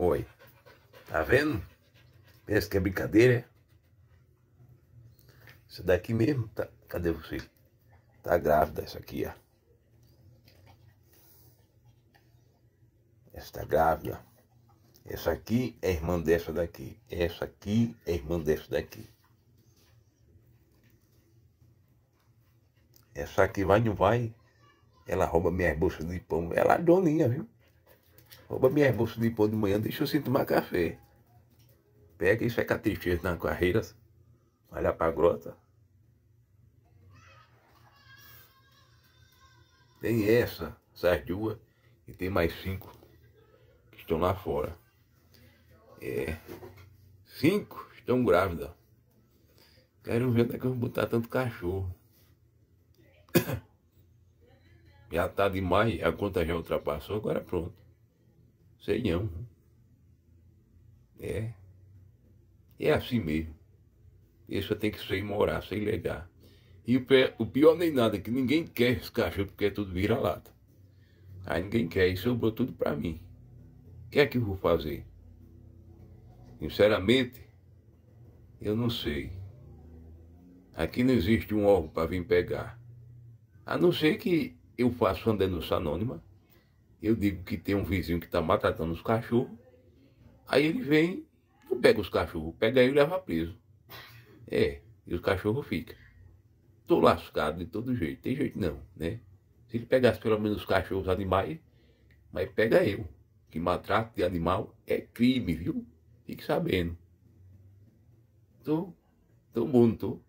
Oi. Tá vendo? Pensa que é brincadeira? Essa é? daqui mesmo, tá? Cadê você? Tá grávida essa aqui, ó. Essa tá grávida. Essa aqui é irmã dessa daqui. Essa aqui é irmã dessa daqui. Essa aqui vai, não vai. Ela rouba minhas bolsas de pão. Ela é doninha, viu? Rouba minhas bolsas de pão de manhã, deixa eu sim tomar café. Pega e fica triste na carreira. Olha pra grota. Tem essa, essas duas, e tem mais cinco que estão lá fora. É. Cinco estão grávidas. Quero ver onde é que eu vou botar tanto cachorro. Já tá demais, a conta já ultrapassou, agora pronto senhão. É. É assim mesmo. Isso tem que ser morar, sem legar. E o, o pior nem nada, é que ninguém quer esse cachorro, porque é tudo vira-lata. Aí ninguém quer, e sobrou tudo para mim. O que é que eu vou fazer? Sinceramente, eu não sei. Aqui não existe um órgão para vir pegar. A não ser que eu faça uma denúncia anônima eu digo que tem um vizinho que está maltratando os cachorros. Aí ele vem, não pega os cachorros, pega ele e leva preso. É, e os cachorros ficam. Estou lascado de todo jeito, tem jeito não, né? Se ele pegasse pelo menos os cachorros, os animais, mas pega eu. Que maltrato de animal é crime, viu? Fique sabendo. Tô, tô bom, tô.